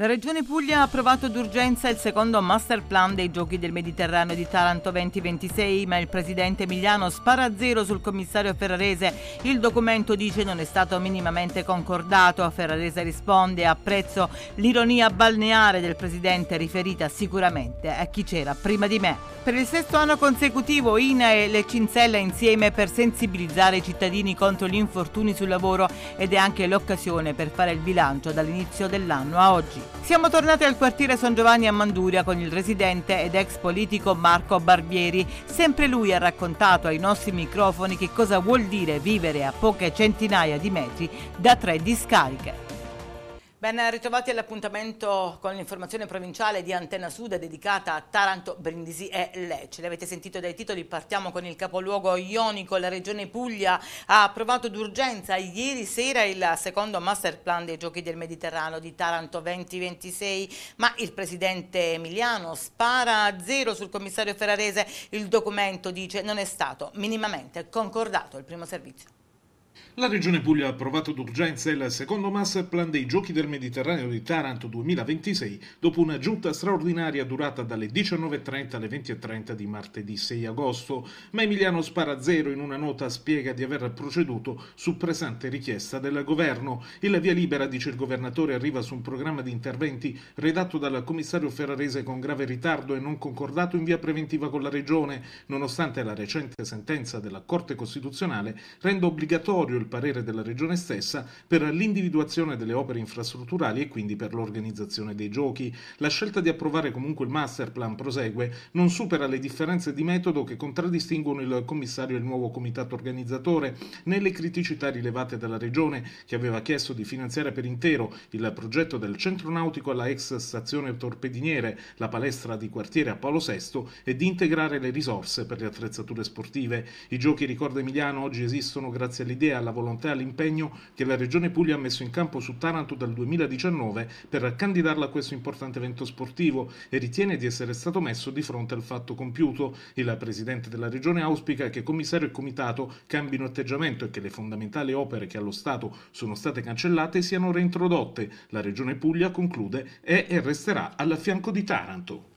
La Regione Puglia ha approvato d'urgenza il secondo master plan dei Giochi del Mediterraneo di Taranto 2026, ma il presidente Emiliano spara a zero sul commissario Ferrarese. Il documento dice non è stato minimamente concordato. Ferrarese risponde apprezzo l'ironia balneare del presidente riferita sicuramente a chi c'era prima di me. Per il sesto anno consecutivo INA e le Cinzella insieme per sensibilizzare i cittadini contro gli infortuni sul lavoro ed è anche l'occasione per fare il bilancio dall'inizio dell'anno a oggi. Siamo tornati al quartiere San Giovanni a Manduria con il residente ed ex politico Marco Barbieri. Sempre lui ha raccontato ai nostri microfoni che cosa vuol dire vivere a poche centinaia di metri da tre discariche. Ben ritrovati all'appuntamento con l'informazione provinciale di Antena Sud dedicata a Taranto, Brindisi e Lecce. L'avete sentito dai titoli, partiamo con il capoluogo ionico. La regione Puglia ha approvato d'urgenza ieri sera il secondo master plan dei Giochi del Mediterraneo di Taranto 2026, ma il presidente Emiliano spara a zero sul commissario Ferrarese. Il documento dice non è stato minimamente concordato il primo servizio. La Regione Puglia ha approvato d'urgenza il secondo master plan dei Giochi del Mediterraneo di Taranto 2026 dopo una giunta straordinaria durata dalle 19.30 alle 20.30 di martedì 6 agosto, ma Emiliano Sparazero in una nota spiega di aver proceduto su presente richiesta del Governo. Il via libera, dice il Governatore, arriva su un programma di interventi redatto dal commissario ferrarese con grave ritardo e non concordato in via preventiva con la Regione, nonostante la recente sentenza della Corte Costituzionale renda obbligatorio il parere della Regione stessa per l'individuazione delle opere infrastrutturali e quindi per l'organizzazione dei giochi. La scelta di approvare comunque il masterplan prosegue non supera le differenze di metodo che contraddistinguono il commissario e il nuovo comitato organizzatore, né le criticità rilevate dalla Regione che aveva chiesto di finanziare per intero il progetto del centro nautico alla ex stazione torpediniere, la palestra di quartiere a Paolo VI e di integrare le risorse per le attrezzature sportive. I giochi, ricorda Emiliano, oggi esistono grazie all'idea, alla alla volontà e all'impegno che la Regione Puglia ha messo in campo su Taranto dal 2019 per candidarla a questo importante evento sportivo e ritiene di essere stato messo di fronte al fatto compiuto. Il Presidente della Regione auspica che Commissario e Comitato cambino atteggiamento e che le fondamentali opere che allo Stato sono state cancellate siano reintrodotte. La Regione Puglia, conclude, è e resterà al fianco di Taranto.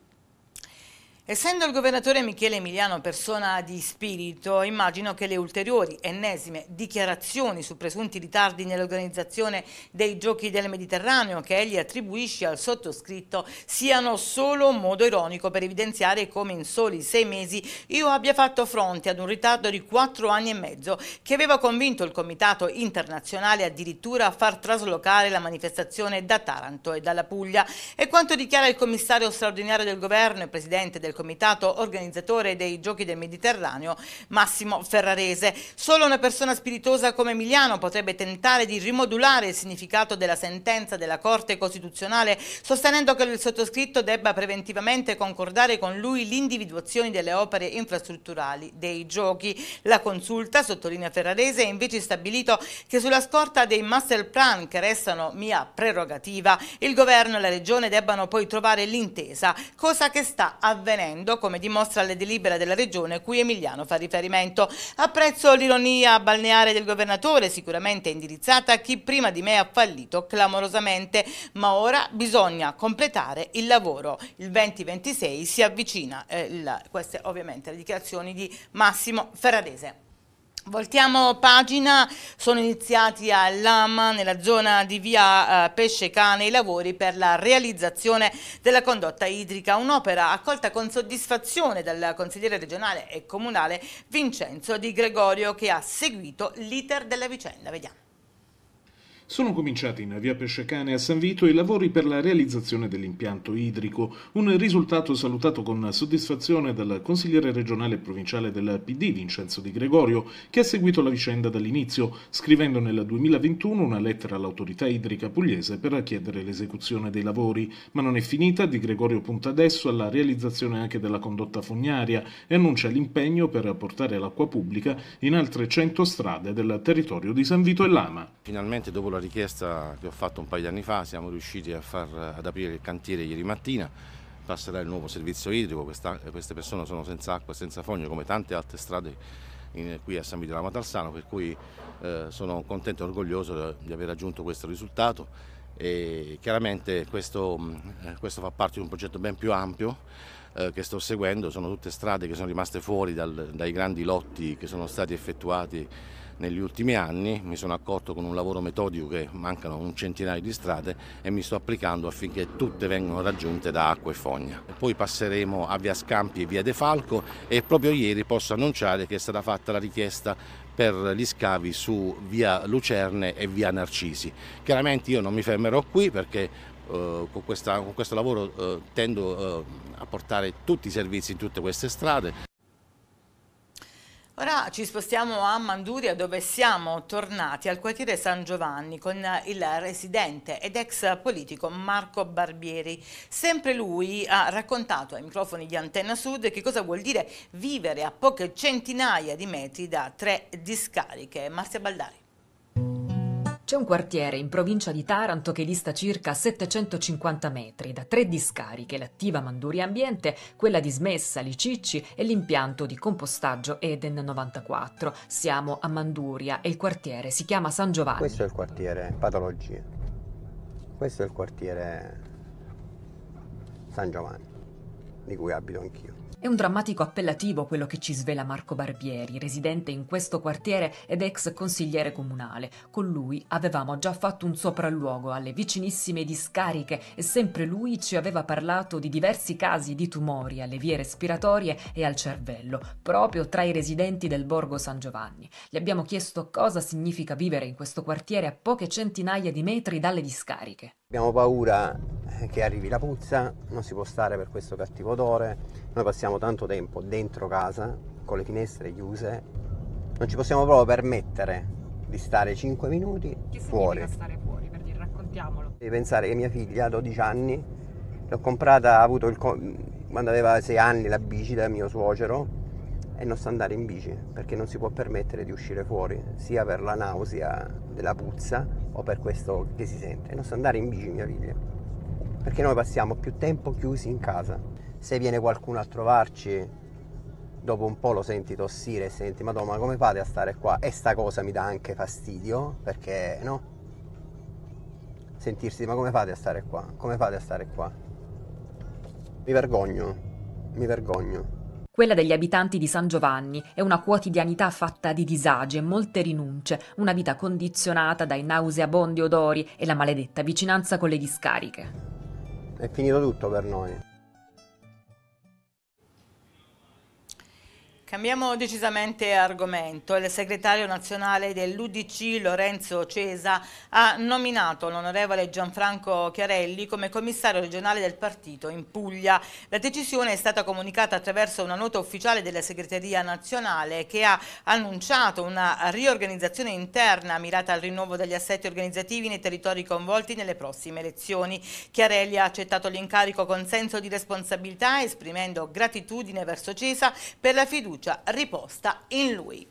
Essendo il governatore Michele Emiliano persona di spirito, immagino che le ulteriori ennesime dichiarazioni su presunti ritardi nell'organizzazione dei giochi del Mediterraneo che egli attribuisce al sottoscritto siano solo un modo ironico per evidenziare come in soli sei mesi io abbia fatto fronte ad un ritardo di quattro anni e mezzo che aveva convinto il Comitato internazionale addirittura a far traslocare la manifestazione da Taranto e dalla Puglia. E quanto dichiara il commissario straordinario del governo e presidente del del comitato organizzatore dei Giochi del Mediterraneo, Massimo Ferrarese. Solo una persona spiritosa come Emiliano potrebbe tentare di rimodulare il significato della sentenza della Corte Costituzionale, sostenendo che il sottoscritto debba preventivamente concordare con lui l'individuazione delle opere infrastrutturali dei Giochi. La consulta, sottolinea Ferrarese, ha invece stabilito che sulla scorta dei master plan che restano mia prerogativa, il governo e la regione debbano poi trovare l'intesa, cosa che sta avvenendo avvenendo, come dimostra le delibere della Regione cui Emiliano fa riferimento. Apprezzo l'ironia balneare del governatore, sicuramente indirizzata a chi prima di me ha fallito clamorosamente, ma ora bisogna completare il lavoro. Il 2026 si avvicina, eh, la, queste ovviamente le dichiarazioni di Massimo Ferrarese. Voltiamo pagina, sono iniziati a Lama nella zona di via eh, Pescecane i lavori per la realizzazione della condotta idrica, un'opera accolta con soddisfazione dal consigliere regionale e comunale Vincenzo Di Gregorio che ha seguito l'iter della vicenda. Vediamo. Sono cominciati in via Pescecane a San Vito i lavori per la realizzazione dell'impianto idrico, un risultato salutato con soddisfazione dal consigliere regionale e provinciale del PD Vincenzo Di Gregorio, che ha seguito la vicenda dall'inizio, scrivendo nel 2021 una lettera all'autorità idrica pugliese per chiedere l'esecuzione dei lavori. Ma non è finita, Di Gregorio punta adesso alla realizzazione anche della condotta fognaria e annuncia l'impegno per portare l'acqua pubblica in altre 100 strade del territorio di San Vito e Lama. Finalmente dopo la richiesta che ho fatto un paio di anni fa siamo riusciti far, ad aprire il cantiere ieri mattina, passerà il nuovo servizio idrico, Questa, queste persone sono senza acqua e senza fogno come tante altre strade in, qui a San Vito della Matalsano, per cui eh, sono contento e orgoglioso di aver raggiunto questo risultato e chiaramente questo, mm, eh, questo, fa parte di un progetto ben più ampio eh, che sto seguendo, sono tutte strade che sono rimaste fuori dal, dai grandi lotti che sono stati effettuati negli ultimi anni, mi sono accorto con un lavoro metodico che mancano un centinaio di strade e mi sto applicando affinché tutte vengano raggiunte da acqua e fogna. Poi passeremo a Via Scampi e Via De Falco e proprio ieri posso annunciare che è stata fatta la richiesta per gli scavi su via Lucerne e via Narcisi. Chiaramente io non mi fermerò qui perché Uh, con, questa, con, questo lavoro uh, tendo uh, a portare tutti i servizi in tutte queste strade. Ora ci spostiamo a Manduria dove siamo tornati al quartiere San Giovanni con il residente ed ex politico Marco Barbieri. Sempre lui ha raccontato ai microfoni di Antenna Sud che cosa vuol dire vivere a poche centinaia di metri da tre discariche. Marzia Baldari. C'è un quartiere in provincia di Taranto che dista circa 750 metri da tre discariche, l'attiva Manduria Ambiente, quella dismessa, Licicci e l'impianto di compostaggio Eden 94. Siamo a Manduria e il quartiere si chiama San Giovanni. Questo è il quartiere patologie. Questo è il quartiere San Giovanni, di cui abito anch'io. È un drammatico appellativo quello che ci svela Marco Barbieri, residente in questo quartiere ed ex consigliere comunale. Con lui avevamo già fatto un sopralluogo alle vicinissime discariche e sempre lui ci aveva parlato di diversi casi di tumori alle vie respiratorie e al cervello, proprio tra i residenti del borgo San Giovanni. Gli abbiamo chiesto cosa significa vivere in questo quartiere a poche centinaia di metri dalle discariche. Abbiamo paura che arrivi la puzza, non si può stare per questo cattivo odore, noi passiamo tanto tempo dentro casa con le finestre chiuse, non ci possiamo proprio permettere di stare 5 minuti che fuori. stare fuori, per dire, raccontiamolo. Devi pensare che mia figlia, 12 anni, l'ho comprata, ha avuto il co- quando aveva 6 anni la bici da mio suocero e non sa andare in bici perché non si può permettere di uscire fuori, sia per la nausea della puzza o per questo che si sente. Non sa andare in bici mia figlia perché noi passiamo più tempo chiusi in casa. Se viene qualcuno a trovarci, dopo un po' lo senti tossire e senti, madonna, ma come fate a stare qua? E sta cosa mi dà anche fastidio, perché no? Sentirsi, ma come fate a stare qua? Come fate a stare qua? Mi vergogno, mi vergogno. Quella degli abitanti di San Giovanni è una quotidianità fatta di disagi e molte rinunce, una vita condizionata dai nauseabondi odori e la maledetta vicinanza con le discariche è finito tutto per noi. Cambiamo decisamente argomento. Il segretario nazionale dell'Udc Lorenzo Cesa ha nominato l'onorevole Gianfranco Chiarelli come commissario regionale del partito in Puglia. La decisione è stata comunicata attraverso una nota ufficiale della segreteria nazionale che ha annunciato una riorganizzazione interna mirata al rinnovo degli assetti organizzativi nei territori coinvolti nelle prossime elezioni. Chiarelli ha accettato l'incarico con senso di responsabilità esprimendo gratitudine verso Cesa per la fiducia fiducia riposta in lui.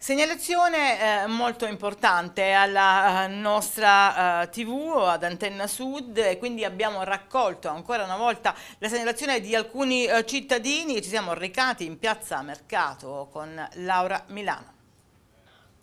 Segnalazione eh, molto importante alla eh, nostra eh, TV, ad Antenna Sud, e quindi abbiamo raccolto ancora una volta la segnalazione di alcuni eh, cittadini, ci siamo recati in piazza Mercato con Laura Milano.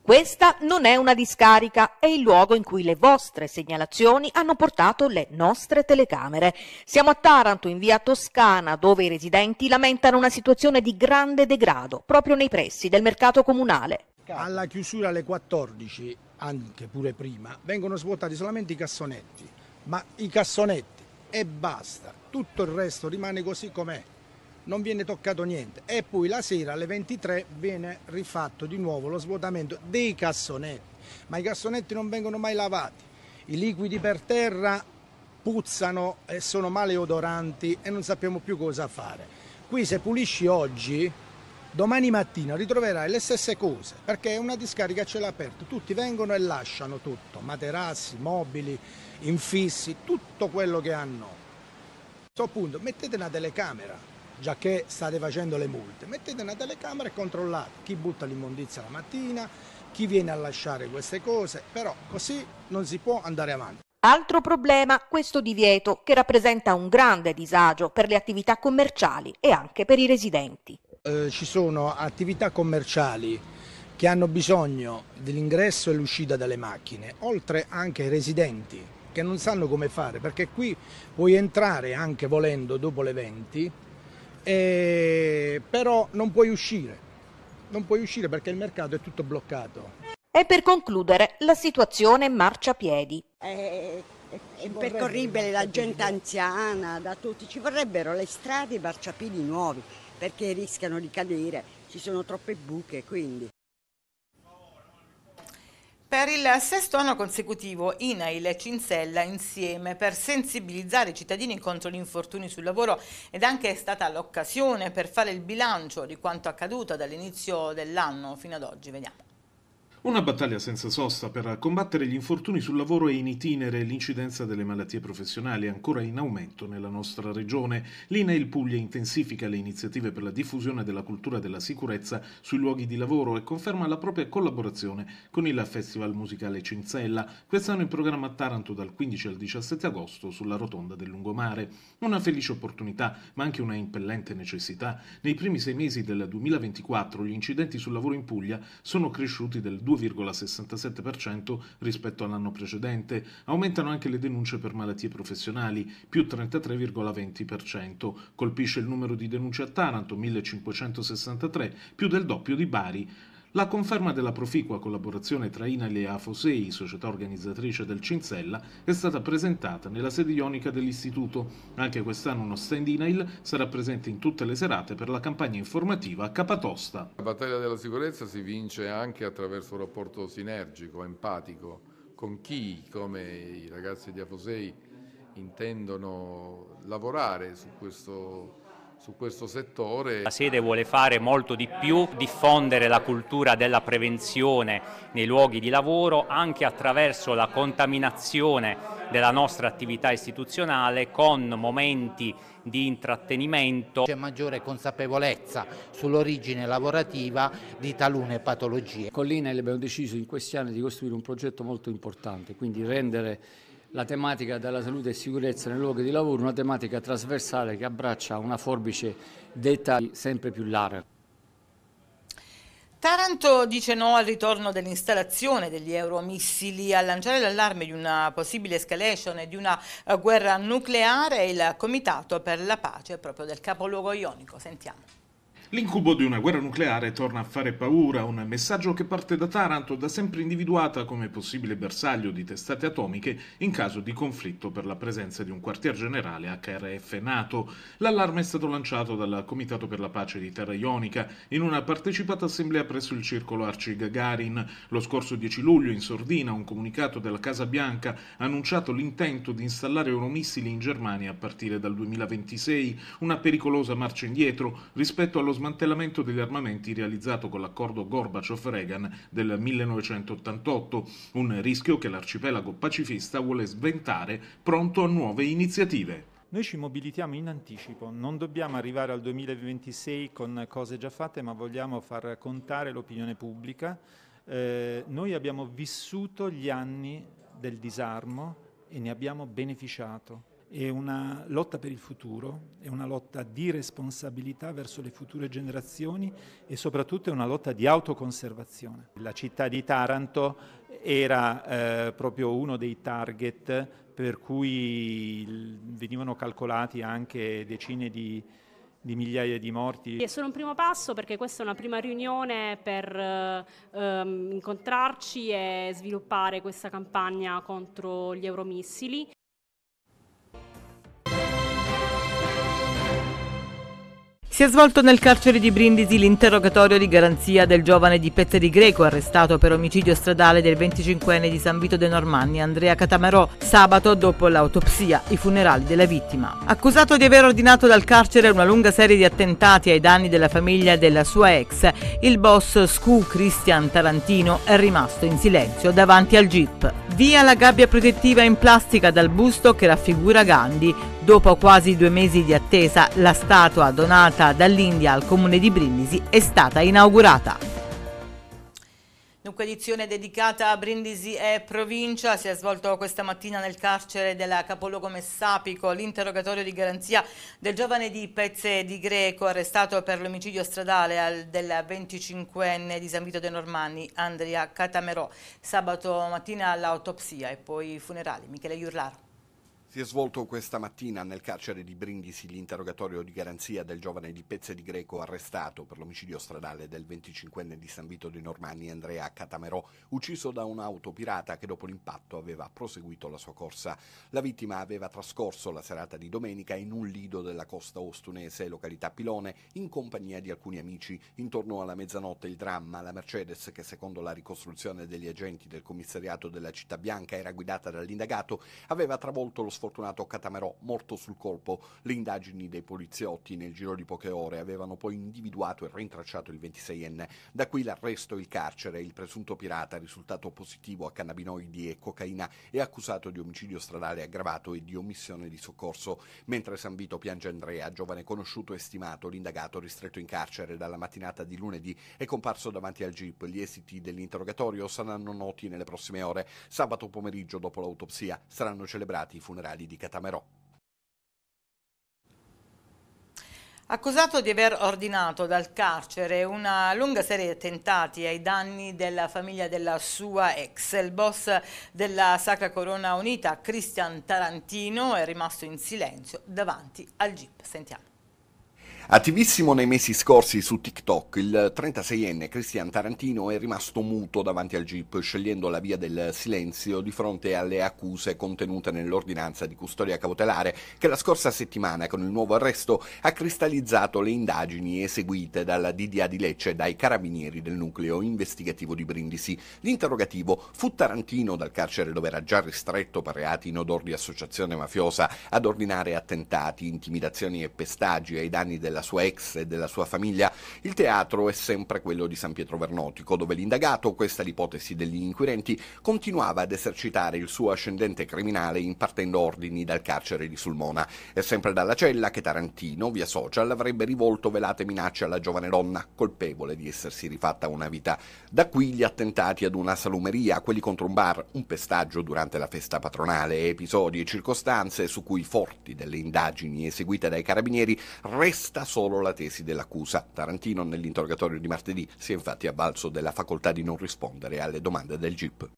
Questa non è una discarica, è il luogo in cui le vostre segnalazioni hanno portato le nostre telecamere. Siamo a Taranto, in via Toscana, dove i residenti lamentano una situazione di grande degrado, proprio nei pressi del mercato comunale. Alla chiusura alle 14, anche pure prima, vengono svuotati solamente i cassonetti, ma i cassonetti e basta, tutto il resto rimane così com'è non viene toccato niente e poi la sera alle 23 viene rifatto di nuovo lo svuotamento dei cassonetti, ma i cassonetti non vengono mai lavati, i liquidi per terra puzzano e sono maleodoranti e non sappiamo più cosa fare. Qui se pulisci oggi, domani mattina ritroverai le stesse cose, perché è una discarica a cielo aperto, tutti vengono e lasciano tutto, materassi, mobili, infissi, tutto quello che hanno. A questo punto mettete una telecamera, già che state facendo le multe. Mettete una telecamera e controllate chi butta l'immondizia la mattina, chi viene a lasciare queste cose, però così non si può andare avanti. Altro problema, questo divieto, che rappresenta un grande disagio per le attività commerciali e anche per i residenti. Eh, ci sono attività commerciali che hanno bisogno dell'ingresso e l'uscita dalle macchine, oltre anche ai residenti che non sanno come fare, perché qui puoi entrare anche volendo dopo le 20 e, eh, però non puoi uscire, non puoi uscire perché il mercato è tutto bloccato. E per concludere la situazione marciapiedi. È, è, impercorribile la gente anziana, da tutti, ci vorrebbero le strade e i marciapiedi nuovi perché rischiano di cadere, ci sono troppe buche quindi. Per il sesto anno consecutivo INAIL e Cinsella insieme per sensibilizzare i cittadini contro gli infortuni sul lavoro ed anche è stata l'occasione per fare il bilancio di quanto accaduto dall'inizio dell'anno fino ad oggi. Vediamo. Una battaglia senza sosta per combattere gli infortuni sul lavoro e in itinere l'incidenza delle malattie professionali ancora in aumento nella nostra regione. L'INAIL Puglia intensifica le iniziative per la diffusione della cultura della sicurezza sui luoghi di lavoro e conferma la propria collaborazione con il Festival Musicale Cinzella, quest'anno in programma a Taranto dal 15 al 17 agosto sulla rotonda del lungomare. Una felice opportunità, ma anche una impellente necessità. Nei primi sei mesi del 2024 gli incidenti sul lavoro in Puglia sono cresciuti del 2 2,67% rispetto all'anno precedente. Aumentano anche le denunce per malattie professionali, più 33,20%. Colpisce il numero di denunce a Taranto, 1563, più del doppio di Bari la conferma della proficua collaborazione tra INAIL e AFOSEI, società organizzatrice del Cinzella, è stata presentata nella sede ionica dell'istituto. Anche quest'anno uno stand INAIL sarà presente in tutte le serate per la campagna informativa a Capatosta. La battaglia della sicurezza si vince anche attraverso un rapporto sinergico, empatico, con chi, come i ragazzi di AFOSEI, intendono lavorare su questo su questo settore. La sede vuole fare molto di più, diffondere la cultura della prevenzione nei luoghi di lavoro anche attraverso la contaminazione della nostra attività istituzionale con momenti di intrattenimento. C'è maggiore consapevolezza sull'origine lavorativa di talune patologie. Con Collina abbiamo deciso in questi anni di costruire un progetto molto importante, quindi rendere la tematica della salute e sicurezza nei luoghi di lavoro, una tematica trasversale che abbraccia una forbice detta sempre più larga. Taranto dice no al ritorno dell'installazione degli euromissili. A lanciare l'allarme di una possibile escalation e di una eh, guerra nucleare è il Comitato per la Pace proprio del capoluogo ionico. Sentiamo. L'incubo di una guerra nucleare torna a fare paura, un messaggio che parte da Taranto, da sempre individuata come possibile bersaglio di testate atomiche in caso di conflitto per la presenza di un quartier generale HRF NATO. L'allarme è stato lanciato dal Comitato per la Pace di Terra Ionica in una partecipata assemblea presso il circolo Arci Gagarin. Lo scorso 10 luglio, in sordina, un comunicato della Casa Bianca ha annunciato l'intento di installare euromissili in Germania a partire dal 2026, una pericolosa marcia indietro rispetto allo smantellamento degli armamenti realizzato con l'accordo Gorbaciov-Reagan del 1988, un rischio che l'arcipelago pacifista vuole sventare pronto a nuove iniziative. Noi ci mobilitiamo in anticipo, non dobbiamo arrivare al 2026 con cose già fatte, ma vogliamo far contare l'opinione pubblica. Eh, noi abbiamo vissuto gli anni del disarmo e ne abbiamo beneficiato è una lotta per il futuro, è una lotta di responsabilità verso le future generazioni e soprattutto è una lotta di autoconservazione. La città di Taranto era eh, proprio uno dei target per cui venivano calcolati anche decine di di migliaia di morti. È solo un primo passo perché questa è una prima riunione per eh, ehm, incontrarci e sviluppare questa campagna contro gli euromissili. Si è svolto nel carcere di Brindisi l'interrogatorio di garanzia del giovane di Pezze di Greco arrestato per omicidio stradale del 25enne di San Vito de Normanni Andrea Catamarò sabato dopo l'autopsia i funerali della vittima. Accusato di aver ordinato dal carcere una lunga serie di attentati ai danni della famiglia della sua ex, il boss Scu Christian Tarantino è rimasto in silenzio davanti al jeep. Via la gabbia protettiva in plastica dal busto che raffigura Gandhi, Dopo quasi due mesi di attesa, la statua donata dall'India al comune di Brindisi è stata inaugurata. Dunque edizione dedicata a Brindisi e provincia si è svolto questa mattina nel carcere del capoluogo Messapico l'interrogatorio di garanzia del giovane di Pezze di Greco arrestato per l'omicidio stradale del 25enne di San Vito dei Normanni Andrea Catamerò. Sabato mattina l'autopsia e poi i funerali. Michele Iurlaro. Si è svolto questa mattina nel carcere di Brindisi l'interrogatorio di garanzia del giovane di Pezze di Greco arrestato per l'omicidio stradale del 25enne di San Vito dei Normanni Andrea Catamerò, ucciso da un'auto pirata che dopo l'impatto aveva proseguito la sua corsa. La vittima aveva trascorso la serata di domenica in un lido della costa ostunese, località Pilone, in compagnia di alcuni amici. Intorno alla mezzanotte il dramma, la Mercedes che secondo la ricostruzione degli agenti del commissariato della Città Bianca era guidata dall'indagato, aveva travolto lo sforzo Fortunato Catamerò, morto sul colpo. Le indagini dei poliziotti nel giro di poche ore avevano poi individuato e rintracciato il 26enne. Da qui l'arresto, il carcere, il presunto pirata risultato positivo a cannabinoidi e cocaina è accusato di omicidio stradale aggravato e di omissione di soccorso. Mentre San Vito piange Andrea, giovane conosciuto e stimato, l'indagato ristretto in carcere dalla mattinata di lunedì è comparso davanti al GIP. Gli esiti dell'interrogatorio saranno noti nelle prossime ore. Sabato pomeriggio, dopo l'autopsia, saranno celebrati i funerali penali di Catamerò. Accusato di aver ordinato dal carcere una lunga serie di attentati ai danni della famiglia della sua ex, il boss della Sacra Corona Unita, Cristian Tarantino, è rimasto in silenzio davanti al GIP. Sentiamo. Attivissimo nei mesi scorsi su TikTok, il 36enne Cristian Tarantino è rimasto muto davanti al Jeep, scegliendo la via del silenzio di fronte alle accuse contenute nell'ordinanza di custodia cautelare che la scorsa settimana con il nuovo arresto ha cristallizzato le indagini eseguite dalla DDA di Lecce e dai carabinieri del nucleo investigativo di Brindisi. L'interrogativo fu Tarantino dal carcere dove era già ristretto per reati in odor di associazione mafiosa ad ordinare attentati, intimidazioni e pestaggi ai danni della della sua ex e della sua famiglia, il teatro è sempre quello di San Pietro Vernotico, dove l'indagato, questa è l'ipotesi degli inquirenti, continuava ad esercitare il suo ascendente criminale impartendo ordini dal carcere di Sulmona. È sempre dalla cella che Tarantino, via social, avrebbe rivolto velate minacce alla giovane donna, colpevole di essersi rifatta una vita. Da qui gli attentati ad una salumeria, quelli contro un bar, un pestaggio durante la festa patronale, episodi e circostanze su cui forti delle indagini eseguite dai carabinieri resta solo la tesi dell'accusa. Tarantino nell'interrogatorio di martedì si è infatti avvalso della facoltà di non rispondere alle domande del GIP.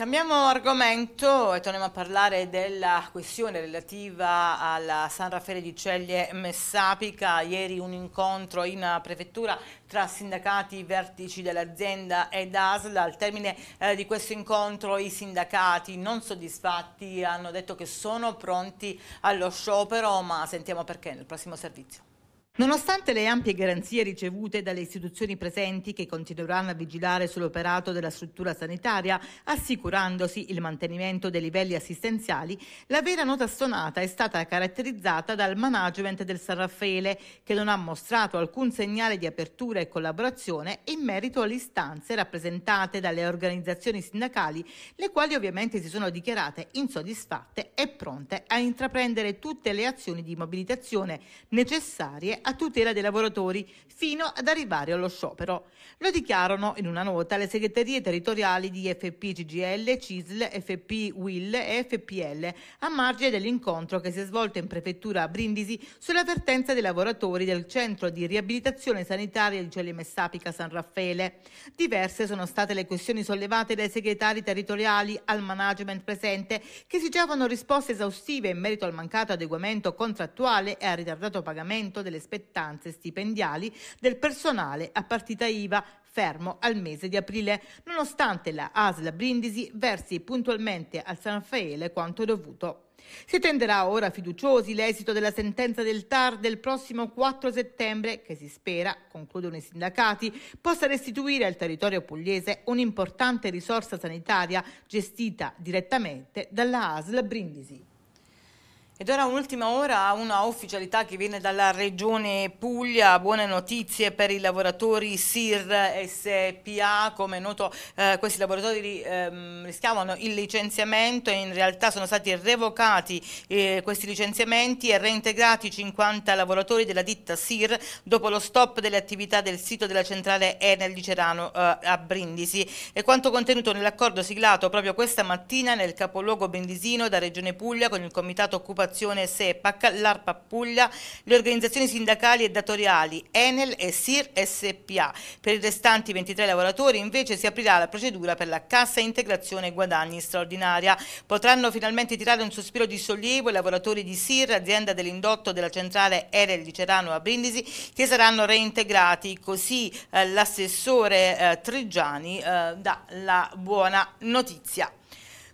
Cambiamo argomento e torniamo a parlare della questione relativa alla San Raffaele di Ceglie Messapica. Ieri un incontro in prefettura tra sindacati, vertici dell'azienda ed ASL. Al termine eh, di questo incontro i sindacati non soddisfatti hanno detto che sono pronti allo sciopero, ma sentiamo perché nel prossimo servizio. Nonostante le ampie garanzie ricevute dalle istituzioni presenti che continueranno a vigilare sull'operato della struttura sanitaria, assicurandosi il mantenimento dei livelli assistenziali, la vera nota stonata è stata caratterizzata dal management del San Raffaele, che non ha mostrato alcun segnale di apertura e collaborazione in merito alle istanze rappresentate dalle organizzazioni sindacali, le quali ovviamente si sono dichiarate insoddisfatte e pronte a intraprendere tutte le azioni di mobilitazione necessarie a tutela dei lavoratori fino ad arrivare allo sciopero. Lo dichiarano in una nota le segreterie territoriali di FP CGL, CISL, FP WIL e FPL a margine dell'incontro che si è svolto in prefettura a Brindisi sull'avvertenza dei lavoratori del centro di riabilitazione sanitaria di Giuliano Messapica San Raffaele. Diverse sono state le questioni sollevate dai segretari territoriali al management presente che esigevano risposte esaustive in merito al mancato adeguamento contrattuale e al ritardato pagamento delle spese spettanze stipendiali del personale a partita IVA fermo al mese di aprile, nonostante la ASL Brindisi versi puntualmente al San Raffaele quanto dovuto. Si attenderà ora fiduciosi l'esito della sentenza del TAR del prossimo 4 settembre che si spera, concludono i sindacati, possa restituire al territorio pugliese un'importante risorsa sanitaria gestita direttamente dalla ASL Brindisi. Ed ora un'ultima ora a una ufficialità che viene dalla Regione Puglia, buone notizie per i lavoratori SIR SPA, come è noto eh, questi lavoratori ehm, rischiavano il licenziamento e in realtà sono stati revocati eh, questi licenziamenti e reintegrati 50 lavoratori della ditta SIR dopo lo stop delle attività del sito della centrale Enel di Cerano eh, a Brindisi. E quanto contenuto nell'accordo siglato proprio questa mattina nel capoluogo brindisino da Regione Puglia con il Comitato Occupazione associazione SEPAC, l'ARPA Puglia, le organizzazioni sindacali e datoriali Enel e SIR SPA. Per i restanti 23 lavoratori invece si aprirà la procedura per la cassa integrazione guadagni straordinaria. Potranno finalmente tirare un sospiro di sollievo i lavoratori di SIR, azienda dell'indotto della centrale Enel di Cerano a Brindisi, che saranno reintegrati. Così eh, l'assessore eh, Trigiani eh, dà la buona notizia.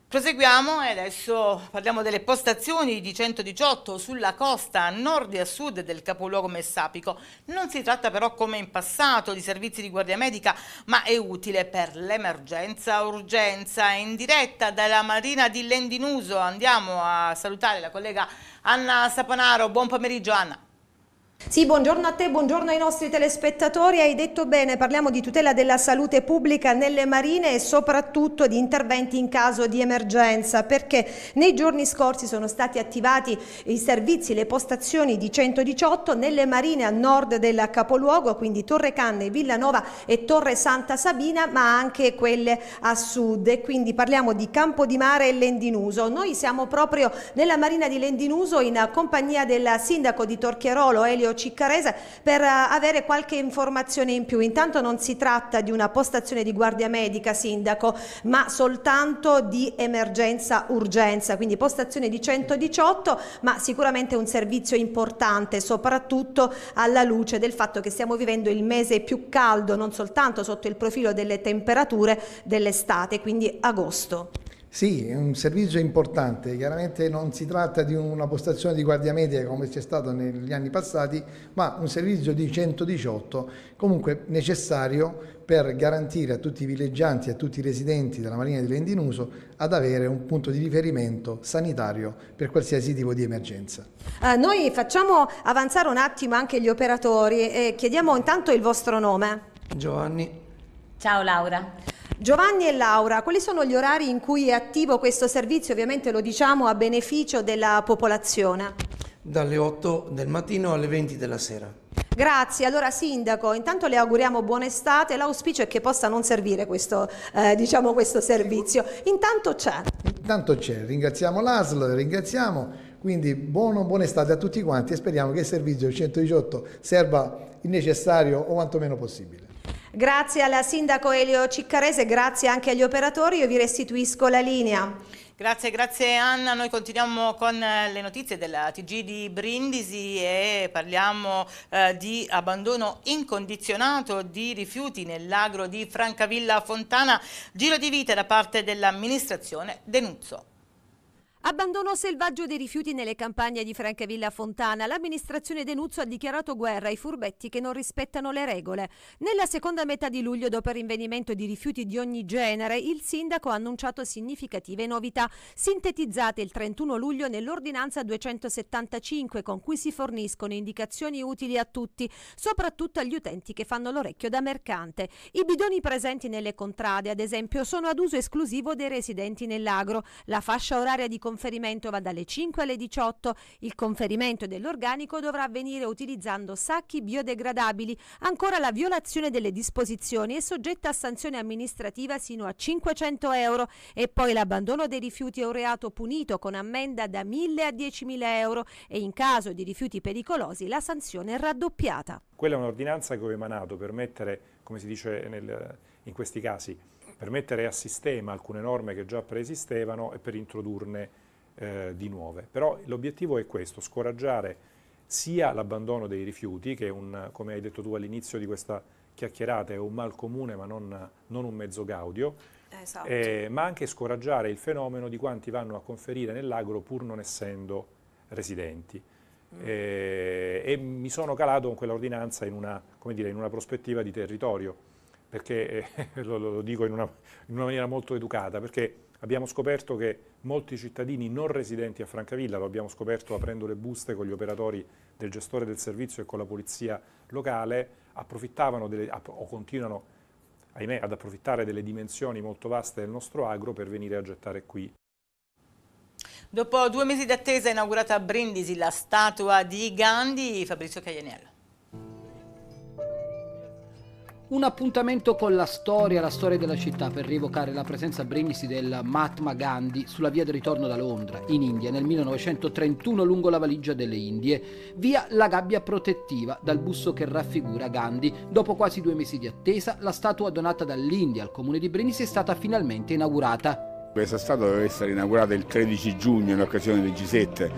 Proseguiamo e adesso parliamo delle postazioni di 118 sulla costa a nord e a sud del capoluogo messapico. Non si tratta però come in passato di servizi di guardia medica ma è utile per l'emergenza urgenza. In diretta dalla marina di Lendinuso andiamo a salutare la collega Anna Saponaro. Buon pomeriggio Anna. Sì, buongiorno a te, buongiorno ai nostri telespettatori. Hai detto bene, parliamo di tutela della salute pubblica nelle marine e soprattutto di interventi in caso di emergenza, perché nei giorni scorsi sono stati attivati i servizi, le postazioni di 118 nelle marine a nord del capoluogo, quindi Torre Canne, Villanova e Torre Santa Sabina, ma anche quelle a sud. E quindi parliamo di Campo di Mare e Lendinuso. Noi siamo proprio nella marina di Lendinuso in compagnia del sindaco di Torchiarolo, Elio Vittorio Ciccarese per eh, avere qualche informazione in più. Intanto non si tratta di una postazione di guardia medica, Sindaco, ma soltanto di emergenza-urgenza, quindi postazione di 118, ma sicuramente un servizio importante, soprattutto alla luce del fatto che stiamo vivendo il mese più caldo, non soltanto sotto il profilo delle temperature dell'estate, quindi agosto. Sì, è un servizio importante, chiaramente non si tratta di una postazione di guardia media come c'è stato negli anni passati, ma un servizio di 118 comunque necessario per garantire a tutti i villeggianti e a tutti i residenti della Marina di Lendinuso ad avere un punto di riferimento sanitario per qualsiasi tipo di emergenza. Eh, noi facciamo avanzare un attimo anche gli operatori e chiediamo intanto il vostro nome. Giovanni. Ciao Laura. Giovanni e Laura, quali sono gli orari in cui è attivo questo servizio? Ovviamente lo diciamo a beneficio della popolazione. Dalle 8 del mattino alle 20 della sera. Grazie, allora Sindaco, intanto le auguriamo buona estate, l'auspicio è che possa non servire questo, eh, diciamo questo servizio. Intanto c'è. Intanto c'è, ringraziamo l'ASL, ringraziamo, quindi buono, buona estate a tutti quanti e speriamo che il servizio 118 serva il necessario o quantomeno possibile. Grazie alla Sindaco Elio Ciccarese, grazie anche agli operatori, io vi restituisco la linea. Grazie, grazie Anna. Noi continuiamo con eh, le notizie della TG di Brindisi e parliamo eh, di abbandono incondizionato di rifiuti nell'agro di Francavilla Fontana. Giro di vita da parte dell'amministrazione Denuzzo. Abbandono selvaggio dei rifiuti nelle campagne di Francavilla Fontana. L'amministrazione Denuzzo ha dichiarato guerra ai furbetti che non rispettano le regole. Nella seconda metà di luglio, dopo il rinvenimento di rifiuti di ogni genere, il sindaco ha annunciato significative novità, sintetizzate il 31 luglio nell'ordinanza 275 con cui si forniscono indicazioni utili a tutti, soprattutto agli utenti che fanno l'orecchio da mercante. I bidoni presenti nelle contrade, ad esempio, sono ad uso esclusivo dei residenti nell'agro. La fascia oraria di conversione conferimento va dalle 5 alle 18. Il conferimento dell'organico dovrà avvenire utilizzando sacchi biodegradabili. Ancora la violazione delle disposizioni è soggetta a sanzione amministrativa sino a 500 euro e poi l'abbandono dei rifiuti è un reato punito con ammenda da 1.000 a 10.000 euro e in caso di rifiuti pericolosi la sanzione è raddoppiata. Quella è un'ordinanza che ho emanato per mettere, come si dice nel, in questi casi, per mettere a sistema alcune norme che già preesistevano e per introdurne eh, di nuove. Però l'obiettivo è questo, scoraggiare sia l'abbandono dei rifiuti, che un, come hai detto tu all'inizio di questa chiacchierata è un mal comune ma non, non un mezzo gaudio, esatto. eh, ma anche scoraggiare il fenomeno di quanti vanno a conferire nell'agro pur non essendo residenti. Mm. Eh, e mi sono calato con quell'ordinanza in una, dire, in una prospettiva di territorio, perché eh, lo, lo, dico in una, in una maniera molto educata, perché Abbiamo scoperto che molti cittadini non residenti a Francavilla, lo abbiamo scoperto aprendo le buste con gli operatori del gestore del servizio e con la polizia locale, approfittavano delle, o continuano ahimè, ad approfittare delle dimensioni molto vaste del nostro agro per venire a gettare qui Dopo due mesi d'attesa è inaugurata a Brindisi la statua di Gandhi, Fabrizio Caianiello un appuntamento con la storia, la storia della città per rievocare la presenza a Brindisi del Mahatma Gandhi sulla via di ritorno da Londra, in India, nel 1931 lungo la valigia delle Indie, via la gabbia protettiva dal busto che raffigura Gandhi. Dopo quasi due mesi di attesa, la statua donata dall'India al comune di Brindisi è stata finalmente inaugurata. Questa statua doveva essere inaugurata il 13 giugno in occasione del G7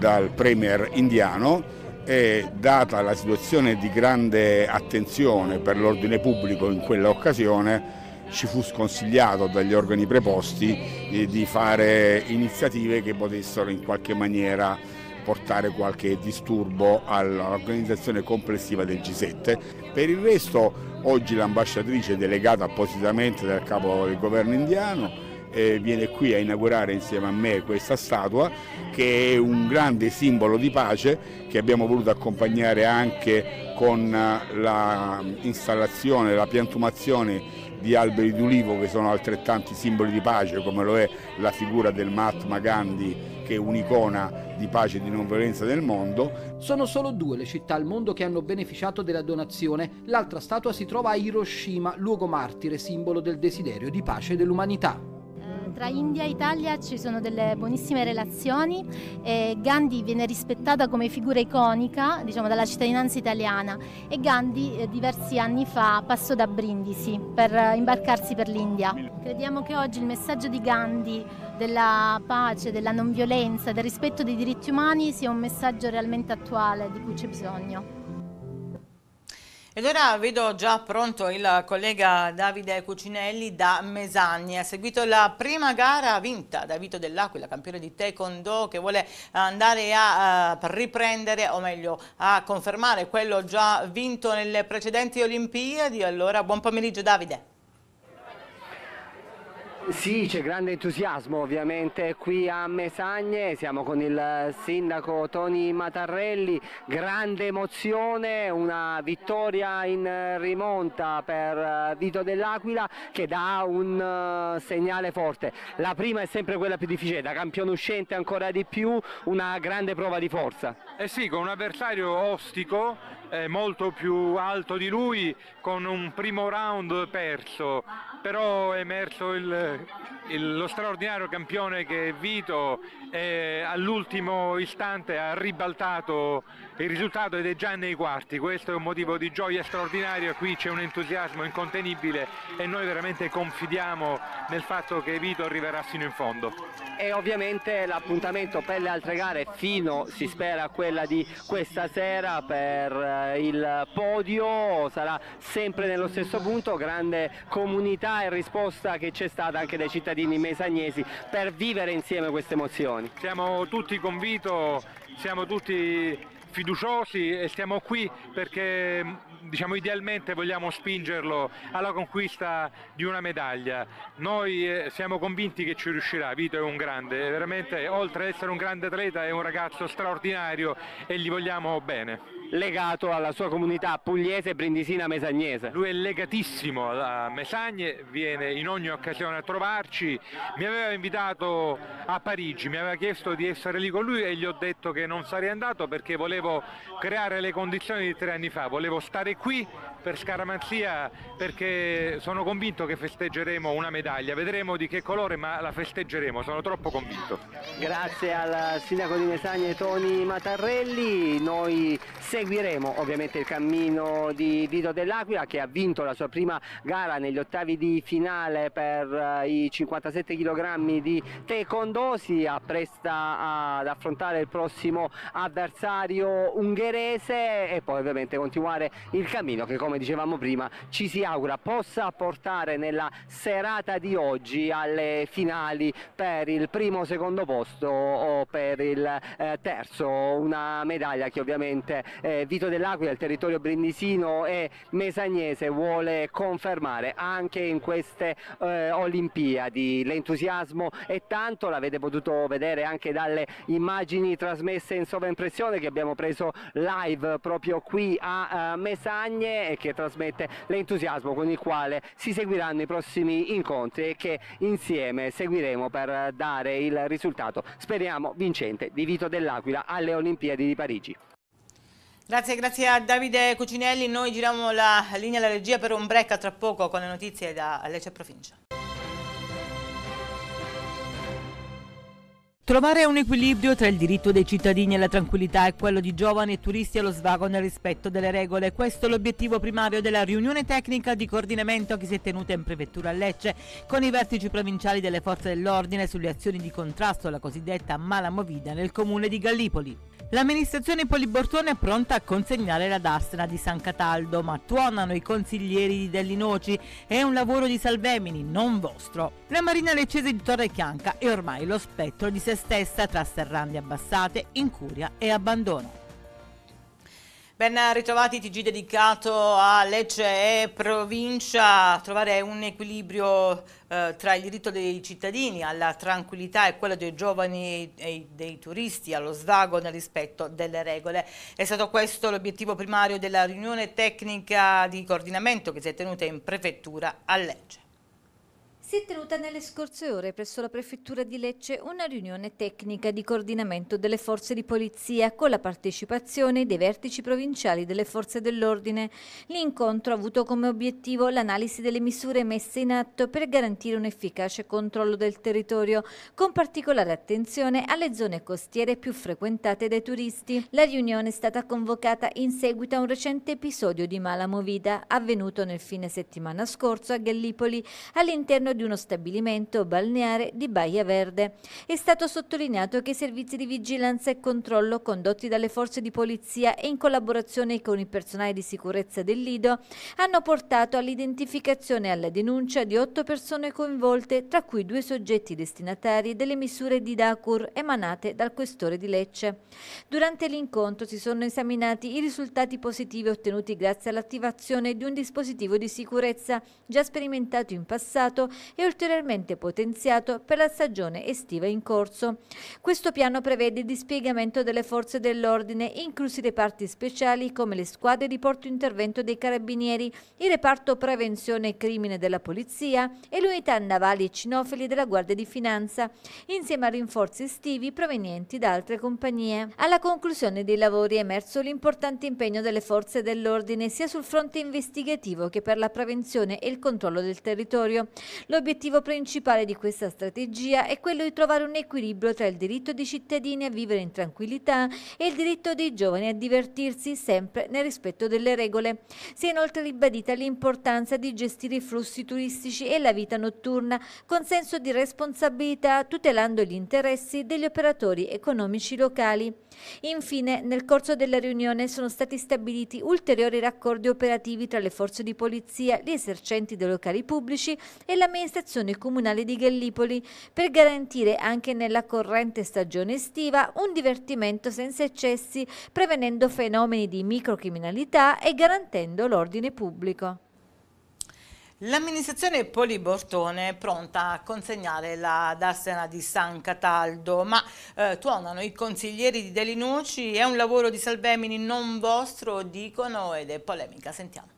dal premier indiano e data la situazione di grande attenzione per l'ordine pubblico in quell'occasione ci fu sconsigliato dagli organi preposti eh, di fare iniziative che potessero in qualche maniera portare qualche disturbo all'organizzazione complessiva del G7. Per il resto oggi l'ambasciatrice delegata appositamente dal capo del governo indiano eh, viene qui a inaugurare insieme a me questa statua che è un grande simbolo di pace che abbiamo voluto accompagnare anche con l'installazione, eh, la, la piantumazione di alberi d'ulivo che sono altrettanti simboli di pace come lo è la figura del Mahatma Gandhi che è un'icona di pace e di non violenza nel mondo. Sono solo due le città al mondo che hanno beneficiato della donazione. L'altra statua si trova a Hiroshima, luogo martire, simbolo del desiderio di pace dell'umanità. Tra India e Italia ci sono delle buonissime relazioni e Gandhi viene rispettata come figura iconica diciamo, dalla cittadinanza italiana e Gandhi eh, diversi anni fa passò da Brindisi per eh, imbarcarsi per l'India. Crediamo che oggi il messaggio di Gandhi della pace, della non violenza, del rispetto dei diritti umani sia un messaggio realmente attuale di cui c'è bisogno. Ed ora vedo già pronto il collega Davide Cucinelli da Mesagni. Ha seguito la prima gara vinta da Vito Dell'Aquila, campione di Taekwondo, che vuole andare a eh, riprendere, o meglio, a confermare quello già vinto nelle precedenti Olimpiadi. Allora, buon pomeriggio Davide. Sì, c'è grande entusiasmo ovviamente qui a Mesagne, siamo con il sindaco Toni Matarrelli, grande emozione, una vittoria in rimonta per eh, Vito dell'Aquila che dà un eh, segnale forte. La prima è sempre quella più difficile, da campione uscente ancora di più, una grande prova di forza. Eh sì, con un avversario ostico, eh, molto più alto di lui, con un primo round perso però è emerso il, il, lo straordinario campione che è Vito e all'ultimo istante ha ribaltato il risultato ed è già nei quarti, questo è un motivo di gioia straordinario, qui c'è un entusiasmo incontenibile e noi veramente confidiamo nel fatto che Vito arriverà fino in fondo. E ovviamente l'appuntamento per le altre gare fino, si spera, a quella di questa sera per eh, il podio, sarà sempre nello stesso punto, grande comunità e risposta che c'è stata anche dai cittadini mesagnesi per vivere insieme queste emozioni. Napoli. Siamo tutti con Vito, siamo tutti fiduciosi e stiamo qui perché diciamo, idealmente vogliamo spingerlo alla conquista di una medaglia. Noi eh, siamo convinti che ci riuscirà, Vito è un grande, veramente oltre ad essere un grande atleta è un ragazzo straordinario e gli vogliamo bene legato alla sua comunità pugliese brindisina mesagnese. Lui è legatissimo a Mesagne, viene in ogni occasione a trovarci, mi aveva invitato a Parigi, mi aveva chiesto di essere lì con lui e gli ho detto che non sarei andato perché volevo creare le condizioni di tre anni fa, volevo stare qui per scaramanzia perché sono convinto che festeggeremo una medaglia, vedremo di che colore ma la festeggeremo, sono troppo convinto. Grazie al sindaco di Mesagne Toni Matarrelli, noi seguiremo ovviamente il cammino di Vito dell'Aquila che ha vinto la sua prima gara negli ottavi di finale per eh, i 57 kg di taekwondo, si appresta ad affrontare il prossimo avversario ungherese e poi ovviamente continuare il cammino che come come dicevamo prima, ci si augura possa portare nella serata di oggi alle finali per il primo secondo posto o per il eh, terzo, una medaglia che ovviamente eh, Vito dell'Aquila, il territorio brindisino e mesagnese vuole confermare anche in queste eh, Olimpiadi. L'entusiasmo è tanto, l'avete potuto vedere anche dalle immagini trasmesse in sovraimpressione che abbiamo preso live proprio qui a eh, Mesagne e che che trasmette l'entusiasmo con il quale si seguiranno i prossimi incontri e che insieme seguiremo per dare il risultato, speriamo vincente, di Vito dell'Aquila alle Olimpiadi di Parigi. Grazie, grazie a Davide Cucinelli. Noi giriamo la linea alla regia per un break tra poco con le notizie da Lecce Provincia. Trovare un equilibrio tra il diritto dei cittadini alla tranquillità e quello di giovani e turisti allo svago nel rispetto delle regole, questo è l'obiettivo primario della riunione tecnica di coordinamento che si è tenuta in prefettura a Lecce con i vertici provinciali delle forze dell'ordine sulle azioni di contrasto alla cosiddetta mala movida nel comune di Gallipoli. L'amministrazione Polibortone è pronta a consegnare la Dastra di San Cataldo, ma tuonano i consiglieri di Dell'Inoci. È un lavoro di Salvemini, non vostro. La Marina Leccese di Torre Chianca è ormai lo spettro di se stessa tra serrande abbassate, incuria e abbandono. Ben ritrovati TG dedicato a Lecce e provincia, a trovare un equilibrio eh, tra il diritto dei cittadini alla tranquillità e quello dei giovani e dei turisti allo svago nel rispetto delle regole. È stato questo l'obiettivo primario della riunione tecnica di coordinamento che si è tenuta in prefettura a Lecce. Si è tenuta nelle scorse ore presso la Prefettura di Lecce una riunione tecnica di coordinamento delle forze di polizia con la partecipazione dei vertici provinciali delle forze dell'ordine. L'incontro ha avuto come obiettivo l'analisi delle misure messe in atto per garantire un efficace controllo del territorio, con particolare attenzione alle zone costiere più frequentate dai turisti. La riunione è stata convocata in seguito a un recente episodio di malamovida avvenuto nel fine settimana scorso a Gallipoli all'interno di uno stabilimento balneare di Baia Verde. È stato sottolineato che i servizi di vigilanza e controllo condotti dalle forze di polizia e in collaborazione con il personale di sicurezza del Lido hanno portato all'identificazione e alla denuncia di otto persone coinvolte, tra cui due soggetti destinatari delle misure di DACUR emanate dal questore di Lecce. Durante l'incontro si sono esaminati i risultati positivi ottenuti grazie all'attivazione di un dispositivo di sicurezza già sperimentato in passato e ulteriormente potenziato per la stagione estiva in corso. Questo piano prevede il dispiegamento delle forze dell'ordine, inclusi reparti speciali come le squadre di porto intervento dei carabinieri, il reparto prevenzione e crimine della polizia e l'unità navali e cinofili della Guardia di Finanza, insieme a rinforzi estivi provenienti da altre compagnie. Alla conclusione dei lavori è emerso l'importante impegno delle forze dell'ordine sia sul fronte investigativo che per la prevenzione e il controllo del territorio. Lo L'obiettivo principale di questa strategia è quello di trovare un equilibrio tra il diritto dei cittadini a vivere in tranquillità e il diritto dei giovani a divertirsi sempre nel rispetto delle regole. Si è inoltre ribadita l'importanza di gestire i flussi turistici e la vita notturna con senso di responsabilità tutelando gli interessi degli operatori economici locali. Infine, nel corso della riunione sono stati stabiliti ulteriori raccordi operativi tra le forze di polizia, gli esercenti dei locali pubblici e l'amministrazione comunale di Gallipoli per garantire anche nella corrente stagione estiva un divertimento senza eccessi, prevenendo fenomeni di microcriminalità e garantendo l'ordine pubblico. L'amministrazione Polibortone è pronta a consegnare la darsena di San Cataldo, ma eh, tuonano i consiglieri di Delinucci, è un lavoro di Salvemini non vostro, dicono, ed è polemica, sentiamo.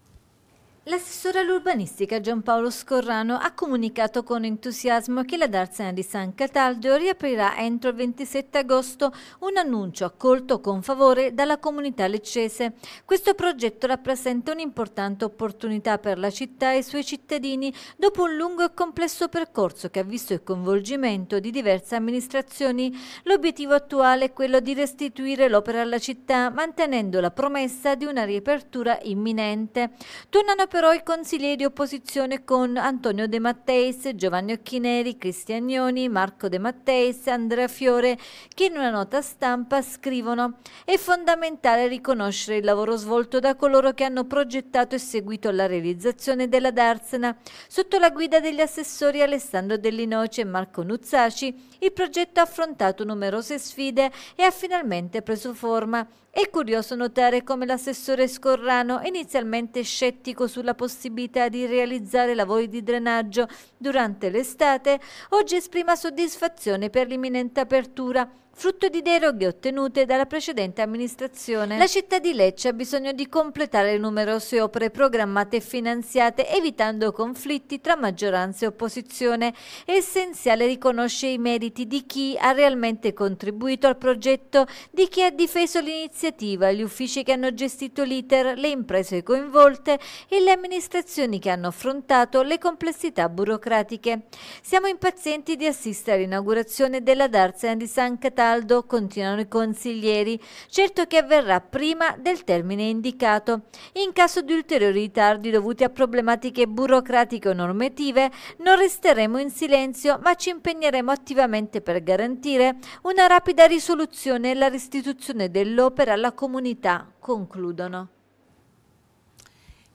L'assessore all'urbanistica Giampaolo Scorrano ha comunicato con entusiasmo che la Darsena di San Cataldo riaprirà entro il 27 agosto un annuncio accolto con favore dalla comunità leccese. Questo progetto rappresenta un'importante opportunità per la città e i suoi cittadini dopo un lungo e complesso percorso che ha visto il coinvolgimento di diverse amministrazioni. L'obiettivo attuale è quello di restituire l'opera alla città mantenendo la promessa di una riapertura imminente. Tornano per però i consiglieri di opposizione con Antonio De Matteis, Giovanni Occhineri, Cristiagnoni, Marco De Matteis, Andrea Fiore, che in una nota stampa scrivono «È fondamentale riconoscere il lavoro svolto da coloro che hanno progettato e seguito la realizzazione della Darsena. Sotto la guida degli assessori Alessandro Dell'Inoce e Marco Nuzzaci, il progetto ha affrontato numerose sfide e ha finalmente preso forma. È curioso notare come l'assessore Scorrano, inizialmente scettico sulla possibilità di realizzare lavori di drenaggio durante l'estate, oggi esprima soddisfazione per l'imminente apertura frutto di deroghe ottenute dalla precedente amministrazione. La città di Lecce ha bisogno di completare le numerose opere programmate e finanziate, evitando conflitti tra maggioranza e opposizione. È essenziale riconoscere i meriti di chi ha realmente contribuito al progetto, di chi ha difeso l'iniziativa, gli uffici che hanno gestito l'iter, le imprese coinvolte e le amministrazioni che hanno affrontato le complessità burocratiche. Siamo impazienti di assistere all'inaugurazione della Darsena di San Catania caldo, continuano i consiglieri, certo che avverrà prima del termine indicato. In caso di ulteriori ritardi dovuti a problematiche burocratiche o normative, non resteremo in silenzio, ma ci impegneremo attivamente per garantire una rapida risoluzione e la restituzione dell'opera alla comunità, concludono.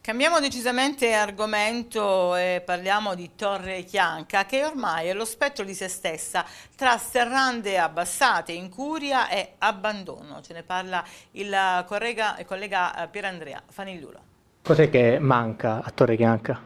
Cambiamo decisamente argomento e parliamo di Torre Chianca che ormai è lo spettro di se stessa tra serrande abbassate, incuria e abbandono. Ce ne parla il collega, il collega eh, Pierandrea Fanillulo. Cos'è che manca a Torre Chianca?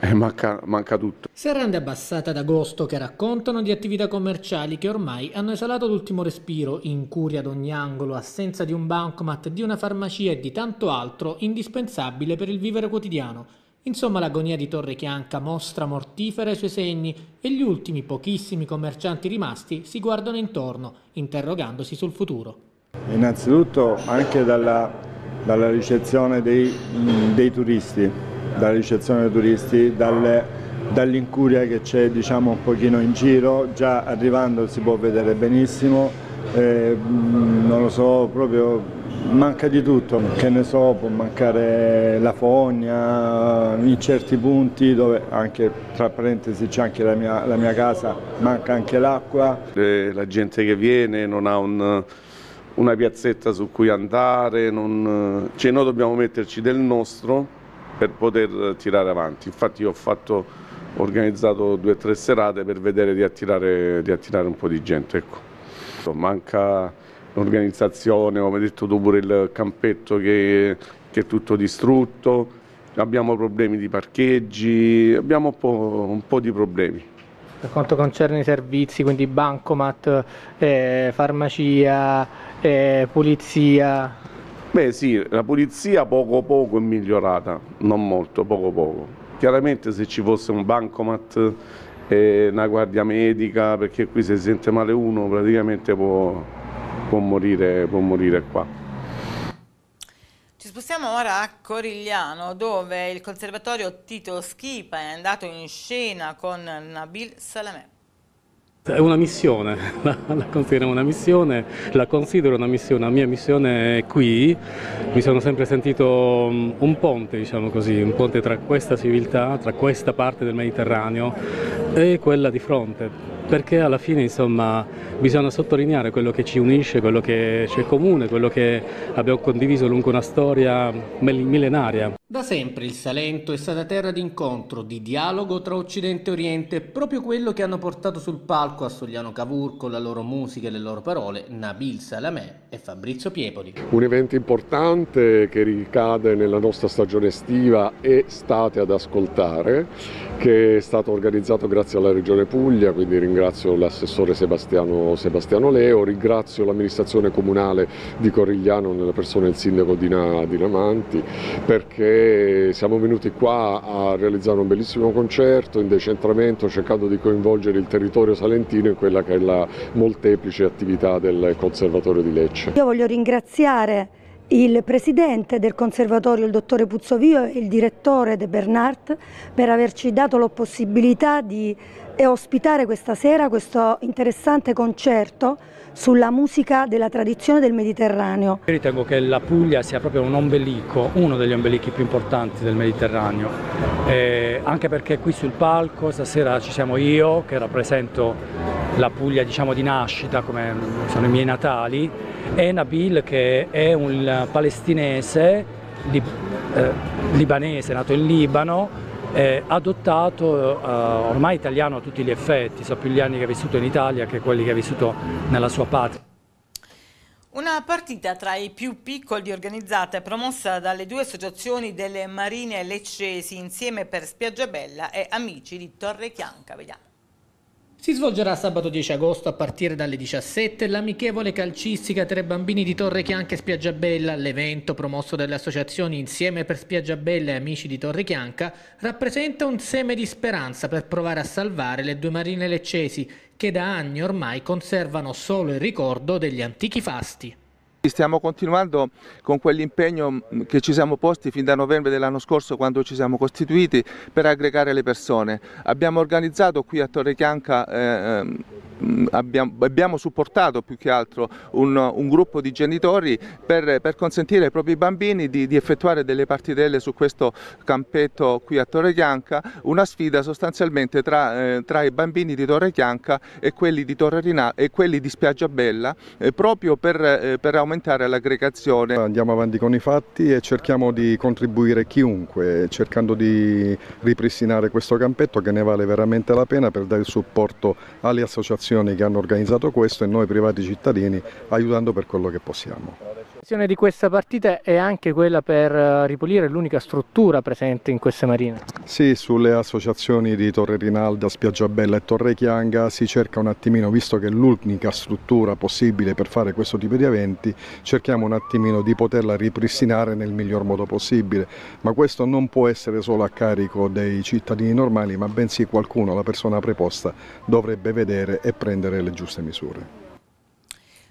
Eh, manca, manca, tutto. Serrande abbassate ad agosto che raccontano di attività commerciali che ormai hanno esalato l'ultimo respiro, incuria ad ogni angolo, assenza di un bancomat, di una farmacia e di tanto altro indispensabile per il vivere quotidiano. Insomma l'agonia di Torre Chianca mostra mortifera i suoi segni e gli ultimi pochissimi commercianti rimasti si guardano intorno, interrogandosi sul futuro. Innanzitutto anche dalla, dalla ricezione dei, dei turisti dalla ricezione dei turisti, dall'incuria che c'è diciamo, un pochino in giro, già arrivando si può vedere benissimo, eh, non lo so, proprio manca di tutto, che ne so, può mancare la fogna, in certi punti dove anche tra parentesi c'è anche la mia, la mia, casa, manca anche l'acqua. Eh, la gente che viene non ha un, una piazzetta su cui andare, non, eh, cioè noi dobbiamo metterci del nostro per poter tirare avanti. Infatti ho, fatto, ho organizzato due o tre serate per vedere di attirare, di attirare un po' di gente. Ecco. Manca l'organizzazione, come hai detto tu pure il campetto che, che, è tutto distrutto, abbiamo problemi di parcheggi, abbiamo un po', un po di problemi. Per quanto concerne i servizi, quindi bancomat, eh, farmacia, eh, pulizia? Beh sì, la pulizia poco poco è migliorata, non molto, poco poco. Chiaramente se ci fosse un bancomat e una guardia medica, perché qui se sente male uno praticamente può, può, morire, può morire qua. Ci spostiamo ora a Corigliano dove il conservatorio Tito Schipa è andato in scena con Nabil Salamè. È una missione, la, la, considero una missione, la considero una missione, la mia missione è qui, mi sono sempre sentito mm, un ponte, diciamo così, un ponte tra questa civiltà, tra questa parte del Mediterraneo e quella di fronte, perché alla fine insomma, bisogna sottolineare quello che ci unisce, quello che c'è comune, quello che abbiamo condiviso lungo una storia millenaria. Da sempre il Salento è stata terra d'incontro, di dialogo tra Occidente e Oriente, proprio quello che hanno portato sul palco a Sogliano Cavour con la loro musica e le loro parole Nabil Salamè e Fabrizio Piepoli. Un evento importante che ricade nella nostra stagione estiva e State ad ascoltare, che è stato organizzato grazie alla Regione Puglia, quindi ringrazio l'assessore Sebastiano, Sebastiano Leo, ringrazio l'amministrazione comunale di Corigliano nella persona del sindaco Dina, Dinamanti perché siamo venuti qua a realizzare un bellissimo concerto in decentramento cercando di coinvolgere il territorio salentino in quella che è la molteplice attività del Conservatorio di Lecce. Io voglio ringraziare il presidente del conservatorio, il dottore Puzzovio e il direttore De Bernard per averci dato la possibilità di e ospitare questa sera questo interessante concerto sulla musica della tradizione del Mediterraneo. Io ritengo che la Puglia sia proprio un ombelico, uno degli ombelichi più importanti del Mediterraneo, eh, anche perché qui sul palco stasera ci siamo io che rappresento la Puglia diciamo, di nascita, come sono i miei natali, e Nabil che è un palestinese, lib eh, libanese, nato in Libano, eh, adottato eh, ormai italiano a tutti gli effetti, so più gli anni che ha vissuto in Italia che quelli che ha vissuto nella sua patria. Una partita tra i più piccoli organizzata e promossa dalle due associazioni delle Marine Leccesi insieme per Spiaggia Bella e Amici di Torre Chianca. Vediamo. Si svolgerà sabato 10 agosto a partire dalle 17 l'amichevole calcistica tra i bambini di Torre Chianca e Spiaggiabella. L'evento, promosso dalle associazioni Insieme per Spiaggiabella e Amici di Torre Chianca, rappresenta un seme di speranza per provare a salvare le due marine leccesi che da anni ormai conservano solo il ricordo degli antichi fasti. Stiamo continuando con quell'impegno mm, che ci siamo posti fin da novembre dell'anno scorso quando ci siamo costituiti per aggregare le persone. Abbiamo organizzato qui a Torre Chianca eh, ehm, Mm, abbiamo, abbiamo, supportato più che altro un, un gruppo di genitori per, per, consentire ai propri bambini di, di, effettuare delle partitelle su questo campetto qui a Torre Chianca, una sfida sostanzialmente tra, eh, tra i bambini di Torre Chianca e quelli di Torre Rinà e quelli di Spiaggiabella, eh, proprio per, eh, per aumentare l'aggregazione. Andiamo avanti con i fatti e cerchiamo di contribuire chiunque, cercando di ripristinare questo campetto che ne vale veramente la pena per dare supporto alle associazioni associazioni che hanno organizzato questo e noi privati cittadini aiutando per quello che possiamo. L'azione di questa partita è anche quella per eh, ripulire l'unica struttura presente in queste marine. Sì, sulle associazioni di Torre Rinalda, Spiaggiabella e Torre Chianga si cerca un attimino, visto che è l'unica struttura possibile per fare questo tipo di eventi, cerchiamo un attimino di poterla ripristinare nel miglior modo possibile, ma questo non può essere solo a carico dei cittadini normali, ma bensì qualcuno, la persona preposta, dovrebbe vedere e prendere le giuste misure.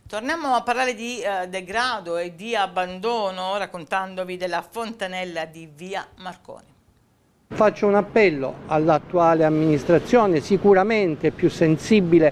Torniamo a parlare di eh, degrado e di abbandono raccontandovi della fontanella di via Marconi. Faccio un appello all'attuale amministrazione, sicuramente più sensibile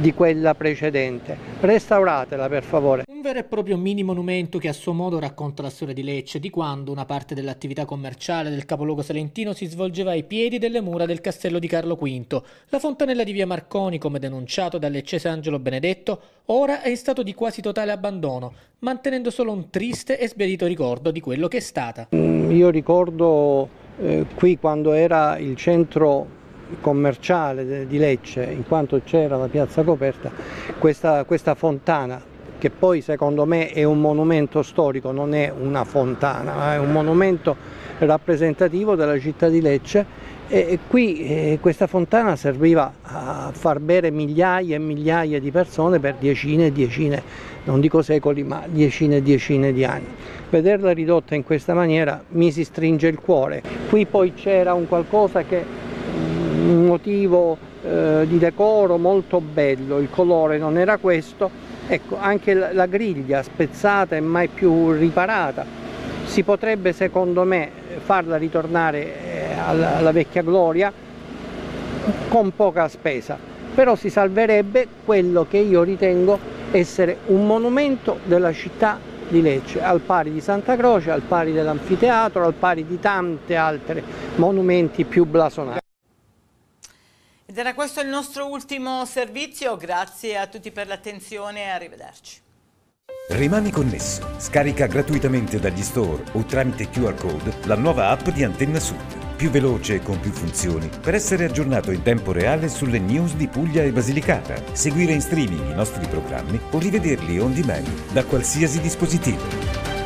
di quella precedente. Restauratela per favore. Un vero e proprio mini monumento che a suo modo racconta la storia di Lecce, di quando una parte dell'attività commerciale del capoluogo salentino si svolgeva ai piedi delle mura del castello di Carlo V. La fontanella di via Marconi, come denunciato dal leccese Angelo Benedetto, ora è in stato di quasi totale abbandono, mantenendo solo un triste e sbiadito ricordo di quello che è stata. Mm, io ricordo eh, qui quando era il centro commerciale di Lecce, in quanto c'era la piazza coperta, questa, questa fontana che poi secondo me è un monumento storico, non è una fontana, ma è un monumento rappresentativo della città di Lecce e qui eh, questa fontana serviva a far bere migliaia e migliaia di persone per decine e decine, non dico secoli, ma decine e decine di anni. Vederla ridotta in questa maniera mi si stringe il cuore. Qui poi c'era un qualcosa che un motivo eh, di decoro molto bello, il colore non era questo, ecco anche la, griglia spezzata e mai più riparata, si potrebbe secondo me farla ritornare eh, alla, alla vecchia gloria con poca spesa, però si salverebbe quello che io ritengo essere un monumento della città di Lecce, al pari di Santa Croce, al pari dell'anfiteatro, al pari di tante altre monumenti più blasonati. Ed era questo il nostro ultimo servizio, grazie a tutti per l'attenzione e arrivederci. Rimani connesso, scarica gratuitamente dagli store o tramite QR code la nuova app di Antenna Sud, più veloce e con più funzioni, per essere aggiornato in tempo reale sulle news di Puglia e Basilicata, seguire in streaming i nostri programmi o rivederli on demand da qualsiasi dispositivo.